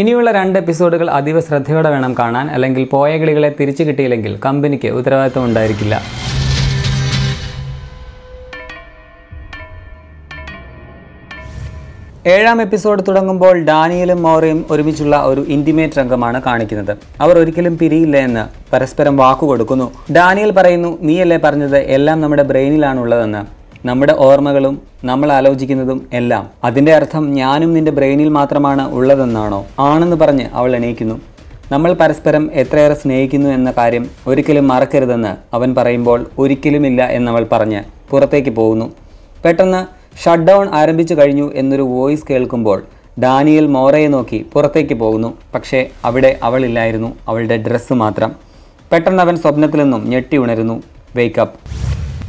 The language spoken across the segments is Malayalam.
ഇനിയുള്ള രണ്ട് എപ്പിസോഡുകൾ അതീവ ശ്രദ്ധയോടെ വേണം കാണാൻ അല്ലെങ്കിൽ പോയ കിളികളെ തിരിച്ചു കിട്ടിയില്ലെങ്കിൽ കമ്പനിക്ക് ഉത്തരവാദിത്വം ഉണ്ടായിരിക്കില്ല ഏഴാം എപ്പിസോഡ് തുടങ്ങുമ്പോൾ ഡാനിയലും മോറയും ഒരുമിച്ചുള്ള ഒരു ഇൻറ്റിമേറ്റ് രംഗമാണ് കാണിക്കുന്നത് അവർ ഒരിക്കലും പിരിയില്ല എന്ന് പരസ്പരം വാക്കുകൊടുക്കുന്നു ഡാനിയൽ പറയുന്നു നീയല്ലേ പറഞ്ഞത് എല്ലാം നമ്മുടെ ബ്രെയിനിലാണുള്ളതെന്ന് നമ്മുടെ ഓർമ്മകളും നമ്മൾ ആലോചിക്കുന്നതും എല്ലാം അതിൻ്റെ അർത്ഥം ഞാനും നിന്റെ ബ്രെയിനിൽ മാത്രമാണ് ഉള്ളതെന്നാണോ ആണെന്ന് പറഞ്ഞ് അവൾ എണീക്കുന്നു നമ്മൾ പരസ്പരം എത്രയേറെ സ്നേഹിക്കുന്നു എന്ന കാര്യം ഒരിക്കലും മറക്കരുതെന്ന് അവൻ പറയുമ്പോൾ ഒരിക്കലുമില്ല എന്നവൾ പറഞ്ഞ് പുറത്തേക്ക് പോകുന്നു പെട്ടെന്ന് ഷട്ട് ഡൗൺ ആരംഭിച്ചു കഴിഞ്ഞു എന്നൊരു വോയിസ് കേൾക്കുമ്പോൾ ഡാനിയൽ മോറയെ നോക്കി പുറത്തേക്ക് പോകുന്നു പക്ഷേ അവിടെ അവളില്ലായിരുന്നു അവളുടെ ഡ്രസ്സ് മാത്രം പെട്ടെന്ന് അവൻ സ്വപ്നത്തിൽ നിന്നും ഞെട്ടി ഉണരുന്നു വേക്കപ്പ്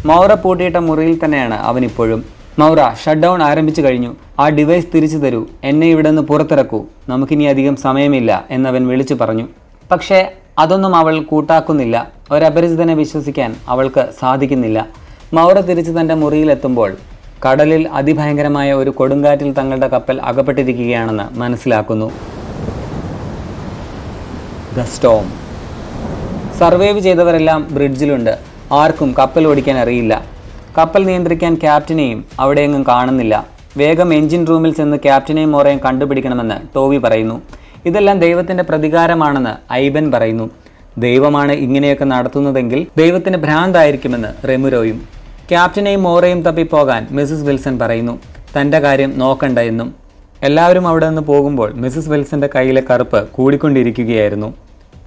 മൗറ പൂട്ടിയിട്ട മുറിയിൽ തന്നെയാണ് അവനിപ്പോഴും മൗറ ഷട്ട് ഡൗൺ ആരംഭിച്ചു കഴിഞ്ഞു ആ ഡിവൈസ് തിരിച്ചു തരൂ എന്നെ ഇവിടെ നിന്ന് പുറത്തിറക്കൂ നമുക്കിനി അധികം സമയമില്ല എന്നവൻ വിളിച്ചു പറഞ്ഞു പക്ഷേ അതൊന്നും അവൾ കൂട്ടാക്കുന്നില്ല ഒരപരിചിതനെ വിശ്വസിക്കാൻ അവൾക്ക് സാധിക്കുന്നില്ല മൗറ തിരിച്ച് തൻ്റെ മുറിയിലെത്തുമ്പോൾ കടലിൽ അതിഭയങ്കരമായ ഒരു കൊടുങ്കാറ്റിൽ തങ്ങളുടെ കപ്പൽ അകപ്പെട്ടിരിക്കുകയാണെന്ന് മനസ്സിലാക്കുന്നു ദ സ്റ്റോം സർവൈവ് ചെയ്തവരെല്ലാം ബ്രിഡ്ജിലുണ്ട് ആർക്കും കപ്പൽ ഓടിക്കാൻ അറിയില്ല കപ്പൽ നിയന്ത്രിക്കാൻ ക്യാപ്റ്റനെയും അവിടെയെങ്ങും കാണുന്നില്ല വേഗം എഞ്ചിൻ റൂമിൽ ചെന്ന് ക്യാപ്റ്റനെയും മോറയും കണ്ടുപിടിക്കണമെന്ന് ടോവി പറയുന്നു ഇതെല്ലാം ദൈവത്തിൻ്റെ പ്രതികാരമാണെന്ന് ഐബൻ പറയുന്നു ദൈവമാണ് ഇങ്ങനെയൊക്കെ നടത്തുന്നതെങ്കിൽ ദൈവത്തിന് ഭ്രാന്തായിരിക്കുമെന്ന് റെമുരോയും ക്യാപ്റ്റനെയും മോറയും തപ്പിപ്പോകാൻ മിസ്സസ് വിൽസൺ പറയുന്നു തൻ്റെ കാര്യം നോക്കണ്ട എന്നും എല്ലാവരും അവിടെ നിന്ന് പോകുമ്പോൾ മിസ്സസ് വിൽസന്റെ കയ്യിലെ കറുപ്പ് കൂടിക്കൊണ്ടിരിക്കുകയായിരുന്നു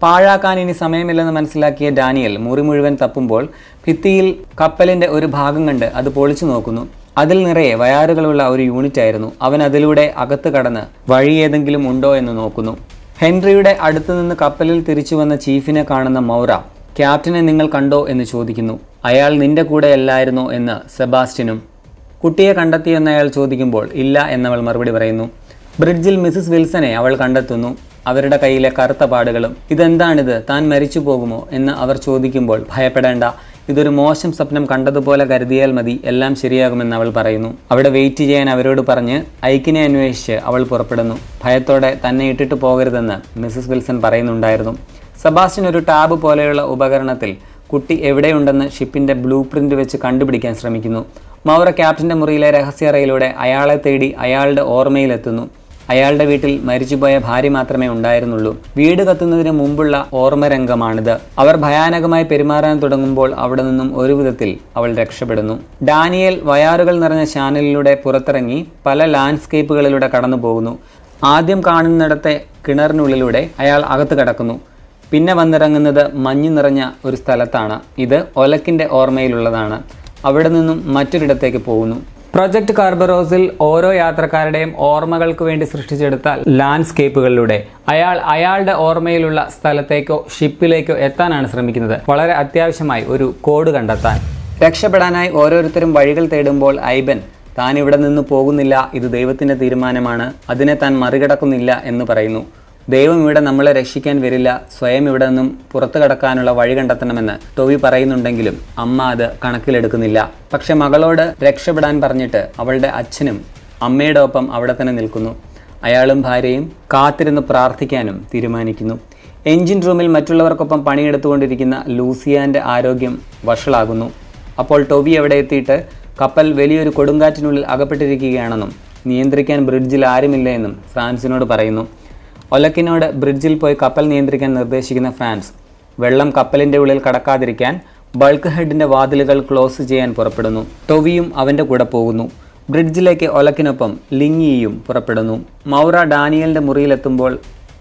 പാഴാക്കാൻ ഇനി സമയമില്ലെന്ന് മനസ്സിലാക്കിയ ഡാനിയൽ മുറി മുഴുവൻ തപ്പുമ്പോൾ ഭിത്തിയിൽ കപ്പലിൻ്റെ ഒരു ഭാഗം കണ്ട് അത് പൊളിച്ചു നോക്കുന്നു അതിൽ നിറയെ വയാറുകളുള്ള ഒരു യൂണിറ്റ് ആയിരുന്നു അവൻ അതിലൂടെ അകത്ത് കടന്ന് വഴി ഏതെങ്കിലും ഉണ്ടോ എന്ന് നോക്കുന്നു ഹെൻറിയുടെ അടുത്തു നിന്ന് കപ്പലിൽ തിരിച്ചു വന്ന ചീഫിനെ കാണുന്ന മൗറ ക്യാപ്റ്റനെ നിങ്ങൾ കണ്ടോ എന്ന് ചോദിക്കുന്നു അയാൾ നിന്റെ കൂടെ അല്ലായിരുന്നോ എന്ന് സെബാസ്റ്റിനും കുട്ടിയെ കണ്ടെത്തിയെന്ന് അയാൾ ചോദിക്കുമ്പോൾ ഇല്ല എന്നവൾ മറുപടി പറയുന്നു ബ്രിഡ്ജിൽ മിസ്സിസ് വിൽസനെ അവൾ കണ്ടെത്തുന്നു അവരുടെ കയ്യിലെ കറുത്ത പാടുകളും ഇതെന്താണിത് താൻ മരിച്ചു പോകുമോ എന്ന് അവർ ചോദിക്കുമ്പോൾ ഭയപ്പെടേണ്ട ഇതൊരു മോശം സ്വപ്നം കണ്ടതുപോലെ കരുതിയാൽ മതി എല്ലാം ശരിയാകുമെന്ന് അവൾ പറയുന്നു അവിടെ വെയിറ്റ് ചെയ്യാൻ അവരോട് പറഞ്ഞ് ഐക്കിനെ അന്വേഷിച്ച് അവൾ പുറപ്പെടുന്നു ഭയത്തോടെ തന്നെ ഇട്ടിട്ട് പോകരുതെന്ന് മിസ്സസ് വിൽസൺ പറയുന്നുണ്ടായിരുന്നു സെബാസ്റ്റ്യൻ ഒരു ടാബ് പോലെയുള്ള ഉപകരണത്തിൽ കുട്ടി എവിടെയുണ്ടെന്ന് ഷിപ്പിൻ്റെ ബ്ലൂ പ്രിൻ്റ് വെച്ച് കണ്ടുപിടിക്കാൻ ശ്രമിക്കുന്നു മൗര ക്യാപ്റ്റൻ്റെ മുറിയിലെ രഹസ്യ അയാളെ തേടി അയാളുടെ ഓർമ്മയിലെത്തുന്നു അയാളുടെ വീട്ടിൽ മരിച്ചുപോയ ഭാര്യ മാത്രമേ ഉണ്ടായിരുന്നുള്ളൂ വീട് കത്തുന്നതിന് മുമ്പുള്ള ഓർമ്മരംഗമാണിത് അവർ ഭയാനകമായി പെരുമാറാൻ തുടങ്ങുമ്പോൾ അവിടെ നിന്നും ഒരു വിധത്തിൽ അവൾ രക്ഷപ്പെടുന്നു ഡാനിയൽ വയാറുകൾ നിറഞ്ഞ ചാനലിലൂടെ പുറത്തിറങ്ങി പല ലാൻഡ്സ്കേപ്പുകളിലൂടെ കടന്നു പോകുന്നു ആദ്യം കാണുന്നിടത്തെ കിണറിനുള്ളിലൂടെ അയാൾ അകത്ത് കടക്കുന്നു പിന്നെ വന്നിറങ്ങുന്നത് മഞ്ഞു നിറഞ്ഞ ഒരു സ്ഥലത്താണ് ഇത് ഒലക്കിൻ്റെ ഓർമ്മയിലുള്ളതാണ് അവിടെ നിന്നും മറ്റൊരിടത്തേക്ക് പോകുന്നു പ്രൊജക്ട് കാർബറോസിൽ ഓരോ യാത്രക്കാരുടെയും ഓർമ്മകൾക്ക് വേണ്ടി സൃഷ്ടിച്ചെടുത്ത ലാൻഡ്സ്കേപ്പുകളിലൂടെ അയാൾ അയാളുടെ ഓർമ്മയിലുള്ള സ്ഥലത്തേക്കോ ഷിപ്പിലേക്കോ എത്താനാണ് ശ്രമിക്കുന്നത് വളരെ അത്യാവശ്യമായി ഒരു കോഡ് കണ്ടെത്താൻ രക്ഷപ്പെടാനായി ഓരോരുത്തരും വഴികൾ തേടുമ്പോൾ ഐബൻ താൻ ഇവിടെ നിന്ന് പോകുന്നില്ല ഇത് ദൈവത്തിൻ്റെ തീരുമാനമാണ് അതിനെ താൻ മറികടക്കുന്നില്ല എന്ന് പറയുന്നു ദൈവം ഇവിടെ നമ്മളെ രക്ഷിക്കാൻ വരില്ല സ്വയം ഇവിടെ നിന്നും പുറത്തു കടക്കാനുള്ള വഴി കണ്ടെത്തണമെന്ന് ടോവി പറയുന്നുണ്ടെങ്കിലും അമ്മ അത് കണക്കിലെടുക്കുന്നില്ല പക്ഷെ മകളോട് രക്ഷപ്പെടാൻ പറഞ്ഞിട്ട് അവളുടെ അച്ഛനും അമ്മയുടെ ഒപ്പം അവിടെ തന്നെ നിൽക്കുന്നു അയാളും ഭാര്യയും കാത്തിരുന്ന് പ്രാർത്ഥിക്കാനും തീരുമാനിക്കുന്നു എഞ്ചിൻ റൂമിൽ മറ്റുള്ളവർക്കൊപ്പം പണിയെടുത്തുകൊണ്ടിരിക്കുന്ന ലൂസിയാൻ്റെ ആരോഗ്യം വഷളാകുന്നു അപ്പോൾ ടോബി അവിടെ എത്തിയിട്ട് കപ്പൽ വലിയൊരു കൊടുങ്കാറ്റിനുള്ളിൽ അകപ്പെട്ടിരിക്കുകയാണെന്നും നിയന്ത്രിക്കാൻ ബ്രിഡ്ജിൽ ആരുമില്ല എന്നും ഫ്രാൻസിനോട് പറയുന്നു ഒലക്കിനോട് ബ്രിഡ്ജിൽ പോയി കപ്പൽ നിയന്ത്രിക്കാൻ നിർദ്ദേശിക്കുന്ന ഫ്രാൻസ് വെള്ളം കപ്പലിൻ്റെ ഉള്ളിൽ കടക്കാതിരിക്കാൻ ബൾക്ക് ഹെഡിൻ്റെ വാതിലുകൾ ക്ലോസ് ചെയ്യാൻ പുറപ്പെടുന്നു ടൊവിയും അവൻ്റെ കൂടെ പോകുന്നു ബ്രിഡ്ജിലേക്ക് ഒലക്കിനൊപ്പം ലിങ്ങിയും പുറപ്പെടുന്നു മൗറ ഡാനിയലിൻ്റെ മുറിയിലെത്തുമ്പോൾ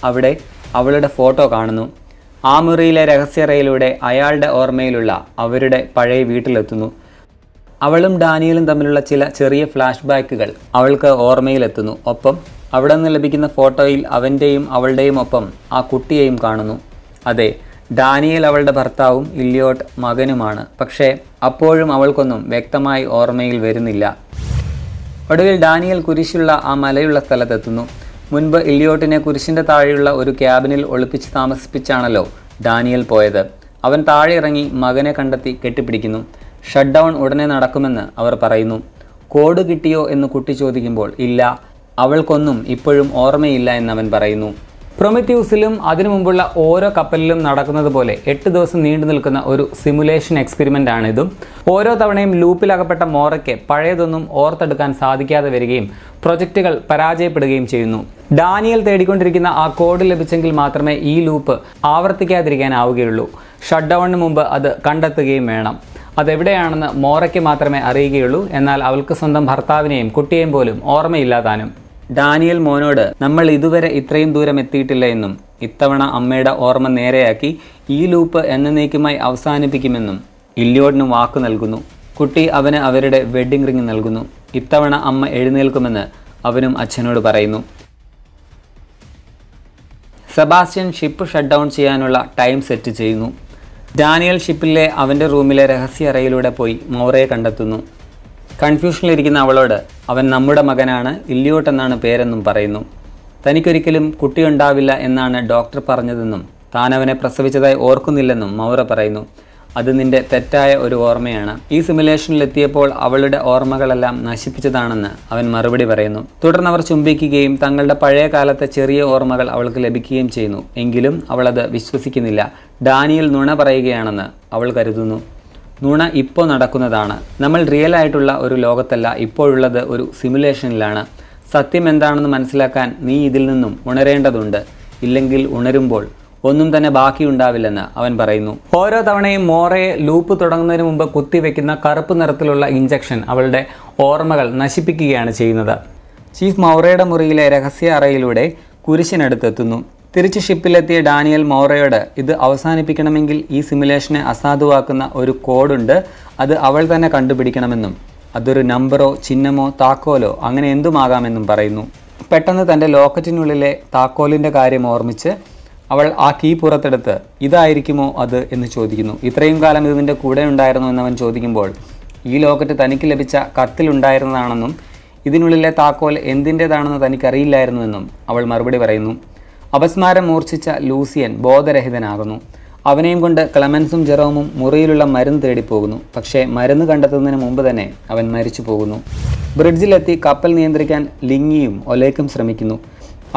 അവിടെ അവളുടെ ഫോട്ടോ കാണുന്നു ആ മുറിയിലെ രഹസ്യ റെയിലൂടെ അയാളുടെ ഓർമ്മയിലുള്ള അവരുടെ പഴയ വീട്ടിലെത്തുന്നു അവളും ഡാനിയലും തമ്മിലുള്ള ചില ചെറിയ ഫ്ലാഷ് ബാക്കുകൾ അവൾക്ക് ഓർമ്മയിലെത്തുന്നു ഒപ്പം അവിടെ നിന്ന് ലഭിക്കുന്ന ഫോട്ടോയിൽ അവൻ്റെയും അവളുടെയും ഒപ്പം ആ കുട്ടിയെയും കാണുന്നു അതെ ഡാനിയൽ അവളുടെ ഭർത്താവും ഇല്ലിയോട്ട് മകനുമാണ് പക്ഷേ അപ്പോഴും അവൾക്കൊന്നും വ്യക്തമായി ഓർമ്മയിൽ വരുന്നില്ല ഒടുവിൽ ഡാനിയൽ കുരിശുള്ള ആ മലയുള്ള സ്ഥലത്തെത്തുന്നു മുൻപ് ഇല്ലിയോട്ടിനെ കുരിശിൻ്റെ താഴെയുള്ള ഒരു ക്യാബിനിൽ ഒളിപ്പിച്ച് താമസിപ്പിച്ചാണല്ലോ ഡാനിയൽ പോയത് അവൻ താഴെ ഇറങ്ങി മകനെ കണ്ടെത്തി കെട്ടിപ്പിടിക്കുന്നു ഷട്ട് ഡൗൺ ഉടനെ നടക്കുമെന്ന് അവർ പറയുന്നു കോഡ് കിട്ടിയോ എന്ന് കുട്ടി ചോദിക്കുമ്പോൾ ഇല്ല അവൾക്കൊന്നും ഇപ്പോഴും ഓർമ്മയില്ല എന്നവൻ പറയുന്നു പ്രൊമിത്യൂസിലും അതിനു മുമ്പുള്ള ഓരോ കപ്പലിലും നടക്കുന്നത് പോലെ എട്ട് ദിവസം നീണ്ടു നിൽക്കുന്ന ഒരു സിമുലേഷൻ എക്സ്പെരിമെൻ്റ് ആണിതും ഓരോ തവണയും ലൂപ്പിലകപ്പെട്ട മോറയ്ക്ക് പഴയതൊന്നും ഓർത്തെടുക്കാൻ സാധിക്കാതെ വരികയും പ്രൊജക്റ്റുകൾ പരാജയപ്പെടുകയും ചെയ്യുന്നു ഡാനിയൽ തേടിക്കൊണ്ടിരിക്കുന്ന ആ കോഡ് ലഭിച്ചെങ്കിൽ മാത്രമേ ഈ ലൂപ്പ് ആവർത്തിക്കാതിരിക്കാനാവുകയുള്ളൂ ഷട്ട് ഡൗണിന് മുമ്പ് അത് കണ്ടെത്തുകയും വേണം അതെവിടെയാണെന്ന് മോറയ്ക്ക് മാത്രമേ അറിയുകയുള്ളൂ എന്നാൽ അവൾക്ക് സ്വന്തം ഭർത്താവിനെയും കുട്ടിയെയും പോലും ഓർമ്മയില്ലാതാനും ഡാനിയൽ മോനോട് നമ്മൾ ഇതുവരെ ഇത്രയും ദൂരം എത്തിയിട്ടില്ല എന്നും ഇത്തവണ അമ്മയുടെ ഓർമ്മ നേരെയാക്കി ഈ ലൂപ്പ് എന്നേക്കുമായി അവസാനിപ്പിക്കുമെന്നും ഇല്ലിയോടിന് വാക്കു നൽകുന്നു കുട്ടി അവന് അവരുടെ വെഡ്ഡിംഗ് റിംഗ് നൽകുന്നു ഇത്തവണ അമ്മ എഴുന്നേൽക്കുമെന്ന് അവനും അച്ഛനോട് പറയുന്നു സെബാസ്റ്റ്യൻ ഷിപ്പ് ഷട്ട് ഡൗൺ ചെയ്യാനുള്ള ടൈം സെറ്റ് ചെയ്യുന്നു ഡാനിയൽ ഷിപ്പിലെ അവൻ്റെ റൂമിലെ രഹസ്യ അറയിലൂടെ പോയി മോറയെ കണ്ടെത്തുന്നു കൺഫ്യൂഷനിലിരിക്കുന്ന അവളോട് അവൻ നമ്മുടെ മകനാണ് ഇല്ലിയോട്ട് എന്നാണ് പേരെന്നും പറയുന്നു തനിക്കൊരിക്കലും കുട്ടിയുണ്ടാവില്ല എന്നാണ് ഡോക്ടർ പറഞ്ഞതെന്നും താൻ അവനെ പ്രസവിച്ചതായി ഓർക്കുന്നില്ലെന്നും മൗറ പറയുന്നു അത് നിന്റെ തെറ്റായ ഒരു ഓർമ്മയാണ് ഈ സിമുലേഷനിലെത്തിയപ്പോൾ അവളുടെ ഓർമ്മകളെല്ലാം നശിപ്പിച്ചതാണെന്ന് അവൻ മറുപടി പറയുന്നു തുടർന്ന് അവർ ചുംബിക്കുകയും തങ്ങളുടെ പഴയ കാലത്തെ ചെറിയ ഓർമ്മകൾ അവൾക്ക് ലഭിക്കുകയും ചെയ്യുന്നു എങ്കിലും അവളത് വിശ്വസിക്കുന്നില്ല ഡാനിയൽ നുണ പറയുകയാണെന്ന് അവൾ കരുതുന്നു നുണ ഇപ്പോൾ നടക്കുന്നതാണ് നമ്മൾ റിയൽ ആയിട്ടുള്ള ഒരു ലോകത്തല്ല ഇപ്പോഴുള്ളത് ഒരു സിമുലേഷനിലാണ് സത്യം എന്താണെന്ന് മനസ്സിലാക്കാൻ നീ ഇതിൽ നിന്നും ഉണരേണ്ടതുണ്ട് ഇല്ലെങ്കിൽ ഉണരുമ്പോൾ ഒന്നും തന്നെ ബാക്കിയുണ്ടാവില്ലെന്ന് അവൻ പറയുന്നു ഓരോ തവണയും മോറയെ ലൂപ്പ് തുടങ്ങുന്നതിന് മുമ്പ് കുത്തിവെക്കുന്ന കറുപ്പ് നിറത്തിലുള്ള ഇഞ്ചക്ഷൻ അവളുടെ ഓർമ്മകൾ നശിപ്പിക്കുകയാണ് ചെയ്യുന്നത് ചീഫ് മൗറയുടെ മുറിയിലെ രഹസ്യ അറയിലൂടെ കുരിശിനടുത്തെത്തുന്നു തിരിച്ച് ഷിപ്പിലെത്തിയ ഡാനിയൽ മോറയോട് ഇത് അവസാനിപ്പിക്കണമെങ്കിൽ ഈ സിമുലേഷനെ അസാധുവാക്കുന്ന ഒരു കോഡുണ്ട് അത് അവൾ തന്നെ കണ്ടുപിടിക്കണമെന്നും അതൊരു നമ്പറോ ചിഹ്നമോ താക്കോലോ അങ്ങനെ എന്തുമാകാമെന്നും പറയുന്നു പെട്ടെന്ന് തൻ്റെ ലോക്കറ്റിനുള്ളിലെ താക്കോലിൻ്റെ കാര്യം ഓർമ്മിച്ച് അവൾ ആ കീ പുറത്തെടുത്ത് ഇതായിരിക്കുമോ അത് എന്ന് ചോദിക്കുന്നു ഇത്രയും കാലം ഇതിൻ്റെ കൂടെ ഉണ്ടായിരുന്നു എന്നവൻ ചോദിക്കുമ്പോൾ ഈ ലോക്കറ്റ് തനിക്ക് ലഭിച്ച കത്തിലുണ്ടായിരുന്നതാണെന്നും ഇതിനുള്ളിലെ താക്കോൽ എന്തിൻ്റേതാണെന്ന് തനിക്കറിയില്ലായിരുന്നുവെന്നും അവൾ മറുപടി പറയുന്നു അപസ്മാരം മൂർച്ഛിച്ച ലൂസിയൻ ബോധരഹിതനാകുന്നു അവനെയും കൊണ്ട് ക്ലമൻസും ജെറോമും മുറിയിലുള്ള മരുന്ന് തേടിപ്പോകുന്നു പക്ഷേ മരുന്ന് കണ്ടെത്തുന്നതിന് മുമ്പ് തന്നെ അവൻ മരിച്ചു പോകുന്നു ബ്രിഡ്ജിലെത്തി കപ്പൽ നിയന്ത്രിക്കാൻ ലിങ്ങിയും ഒലേക്കും ശ്രമിക്കുന്നു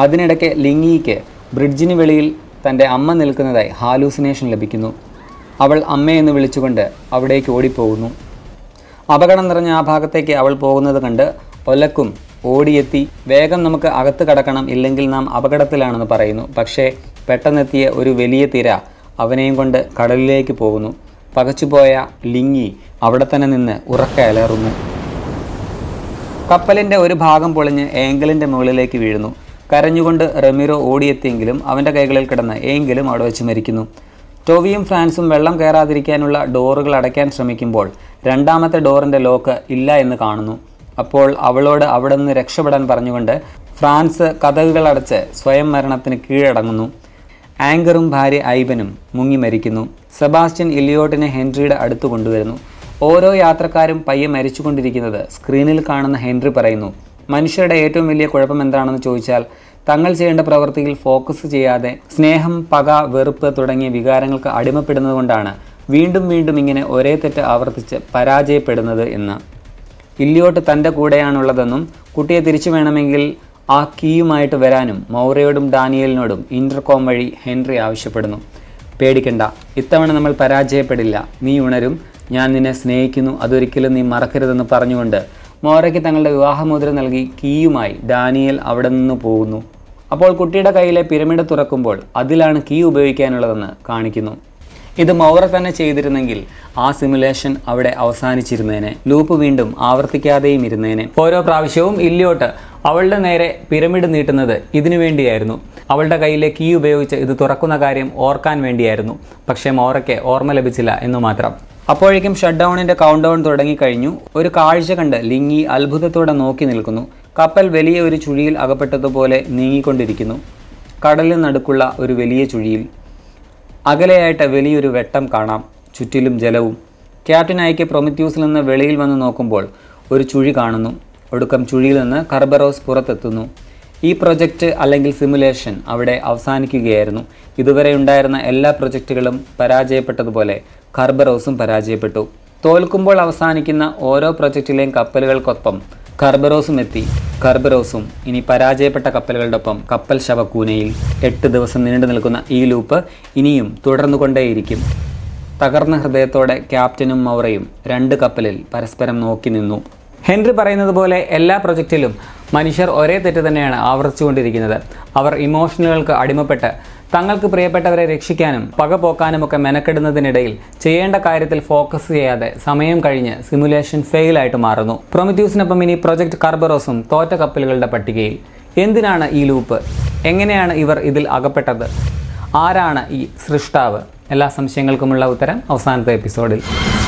അതിനിടയ്ക്ക് ലിങ്ങിക്ക് ബ്രിഡ്ജിന് വെളിയിൽ തൻ്റെ അമ്മ നിൽക്കുന്നതായി ഹാലൂസിനേഷൻ ലഭിക്കുന്നു അവൾ അമ്മയെന്ന് വിളിച്ചുകൊണ്ട് അവിടേക്ക് ഓടിപ്പോകുന്നു അപകടം നിറഞ്ഞ ആ ഭാഗത്തേക്ക് അവൾ പോകുന്നത് കണ്ട് ഒലക്കും ഓടിയെത്തി വേഗം നമുക്ക് അകത്ത് കടക്കണം ഇല്ലെങ്കിൽ നാം അപകടത്തിലാണെന്ന് പറയുന്നു പക്ഷേ പെട്ടെന്നെത്തിയ ഒരു വലിയ തിര അവനെയും കൊണ്ട് കടലിലേക്ക് പോകുന്നു പകച്ചുപോയ ലിങ്ങി അവിടെ തന്നെ നിന്ന് ഉറക്കെ അലറുന്നു കപ്പലിൻ്റെ ഒരു ഭാഗം പൊളിഞ്ഞ് ഏങ്കലിൻ്റെ മുകളിലേക്ക് വീഴുന്നു കരഞ്ഞുകൊണ്ട് റെമിറോ ഓടിയെത്തിയെങ്കിലും അവൻ്റെ കൈകളിൽ കിടന്ന് ഏങ്കലും അവിടെ വെച്ച് മരിക്കുന്നു ടോവിയും ഫ്രാൻസും വെള്ളം കയറാതിരിക്കാനുള്ള ഡോറുകൾ അടയ്ക്കാൻ ശ്രമിക്കുമ്പോൾ രണ്ടാമത്തെ ഡോറിൻ്റെ ലോക്ക് ഇല്ല എന്ന് കാണുന്നു അപ്പോൾ അവളോട് അവിടെ നിന്ന് രക്ഷപ്പെടാൻ പറഞ്ഞുകൊണ്ട് ഫ്രാൻസ് കഥകുകളടച്ച് സ്വയം മരണത്തിന് കീഴടങ്ങുന്നു ആങ്കറും ഭാര്യ ഐബനും മുങ്ങി മരിക്കുന്നു സെബാസ്റ്റ്യൻ ഇലിയോട്ടിനെ ഹെൻറിയുടെ അടുത്ത് കൊണ്ടുവരുന്നു ഓരോ യാത്രക്കാരും പയ്യെ മരിച്ചുകൊണ്ടിരിക്കുന്നത് സ്ക്രീനിൽ കാണുന്ന ഹെൻറി പറയുന്നു മനുഷ്യരുടെ ഏറ്റവും വലിയ കുഴപ്പം എന്താണെന്ന് ചോദിച്ചാൽ തങ്ങൾ ചെയ്യേണ്ട പ്രവൃത്തിയിൽ ഫോക്കസ് ചെയ്യാതെ സ്നേഹം പക വെറുപ്പ് തുടങ്ങിയ വികാരങ്ങൾക്ക് അടിമപ്പെടുന്നതുകൊണ്ടാണ് വീണ്ടും വീണ്ടും ഇങ്ങനെ ഒരേ തെറ്റ് ആവർത്തിച്ച് പരാജയപ്പെടുന്നത് എന്ന് കില്ലിയോട്ട് തൻ്റെ കൂടെയാണുള്ളതെന്നും കുട്ടിയെ തിരിച്ചു വേണമെങ്കിൽ ആ കീയുമായിട്ട് വരാനും മൗറയോടും ഡാനിയലിനോടും ഇൻ്റർകോം വഴി ഹെൻറി ആവശ്യപ്പെടുന്നു പേടിക്കണ്ട ഇത്തവണ നമ്മൾ പരാജയപ്പെടില്ല നീ ഉണരും ഞാൻ നിന്നെ സ്നേഹിക്കുന്നു അതൊരിക്കലും നീ മറക്കരുതെന്ന് പറഞ്ഞുകൊണ്ട് മോറയ്ക്ക് തങ്ങളുടെ വിവാഹമുദ്ര നൽകി കീയുമായി ഡാനിയൽ അവിടെ നിന്ന് പോകുന്നു അപ്പോൾ കുട്ടിയുടെ കയ്യിലെ പിരമിഡ് തുറക്കുമ്പോൾ അതിലാണ് കീ ഉപയോഗിക്കാനുള്ളതെന്ന് കാണിക്കുന്നു ഇത് മൗറ തന്നെ ചെയ്തിരുന്നെങ്കിൽ ആ സിമുലേഷൻ അവിടെ അവസാനിച്ചിരുന്നേനെ ലൂപ്പ് വീണ്ടും ആവർത്തിക്കാതെയും ഇരുന്നേനെ ഓരോ പ്രാവശ്യവും ഇല്ലിയോട്ട് അവളുടെ നേരെ പിരമിഡ് നീട്ടുന്നത് ഇതിനു വേണ്ടിയായിരുന്നു അവളുടെ കയ്യിലെ കീ ഉപയോഗിച്ച് ഇത് തുറക്കുന്ന കാര്യം ഓർക്കാൻ വേണ്ടിയായിരുന്നു പക്ഷേ മൗറയ്ക്ക് ഓർമ്മ ലഭിച്ചില്ല എന്നു മാത്രം അപ്പോഴേക്കും ഷട്ട് ഡൗണിൻ്റെ കൗണ്ട് ഡൗൺ തുടങ്ങിക്കഴിഞ്ഞു ഒരു കാഴ്ച കണ്ട് ലിങ്ങി അത്ഭുതത്തോടെ നോക്കി നിൽക്കുന്നു കപ്പൽ വലിയ ഒരു ചുഴിയിൽ അകപ്പെട്ടതുപോലെ നീങ്ങിക്കൊണ്ടിരിക്കുന്നു കടലിനടുക്കുള്ള ഒരു വലിയ ചുഴിയിൽ അകലെയായിട്ട് വലിയൊരു വെട്ടം കാണാം ചുറ്റിലും ജലവും ക്യാപ്റ്റൻ അയക്ക് പ്രൊമിത്യൂസിൽ നിന്ന് വെളിയിൽ വന്ന് നോക്കുമ്പോൾ ഒരു ചുഴി കാണുന്നു ഒടുക്കം ചുഴിയിൽ നിന്ന് കർബറോസ് പുറത്തെത്തുന്നു ഈ പ്രൊജക്റ്റ് അല്ലെങ്കിൽ സിമുലേഷൻ അവിടെ അവസാനിക്കുകയായിരുന്നു ഇതുവരെ ഉണ്ടായിരുന്ന എല്ലാ പ്രൊജക്റ്റുകളും പരാജയപ്പെട്ടതുപോലെ കർബറോസും പരാജയപ്പെട്ടു തോൽക്കുമ്പോൾ അവസാനിക്കുന്ന ഓരോ പ്രൊജക്റ്റിലെയും കപ്പലുകൾക്കൊപ്പം കർബറോസും എത്തി കർബറോസും ഇനി പരാജയപ്പെട്ട കപ്പലുകളോടൊപ്പം കപ്പൽ ശവക്കൂനയിൽ എട്ട് ദിവസം നീണ്ടു നിൽക്കുന്ന ഈ ലൂപ്പ് ഇനിയും തുടർന്നുകൊണ്ടേയിരിക്കും തകർന്ന ഹൃദയത്തോടെ ക്യാപ്റ്റനും മൗറയും രണ്ട് കപ്പലിൽ പരസ്പരം നോക്കി നിന്നു ഹെൻറി പറയുന്നത് പോലെ എല്ലാ പ്രൊജക്റ്റിലും മനുഷ്യർ ഒരേ തെറ്റ് തന്നെയാണ് ആവർത്തിച്ചുകൊണ്ടിരിക്കുന്നത് അവർ ഇമോഷനുകൾക്ക് അടിമപ്പെട്ട് തങ്ങൾക്ക് പ്രിയപ്പെട്ടവരെ രക്ഷിക്കാനും പക പോക്കാനുമൊക്കെ മെനക്കെടുന്നതിനിടയിൽ ചെയ്യേണ്ട കാര്യത്തിൽ ഫോക്കസ് ചെയ്യാതെ സമയം കഴിഞ്ഞ് സിമുലേഷൻ ഫെയിലായിട്ട് മാറുന്നു പ്രൊമിത്യൂസിനൊപ്പം ഇനി പ്രൊജക്ട് കർബറോസും തോറ്റ കപ്പലുകളുടെ പട്ടികയിൽ എന്തിനാണ് ഈ ലൂപ്പ് എങ്ങനെയാണ് ഇവർ ഇതിൽ അകപ്പെട്ടത് ആരാണ് ഈ സൃഷ്ടാവ് എല്ലാ സംശയങ്ങൾക്കുമുള്ള ഉത്തരം അവസാനത്തെ എപ്പിസോഡിൽ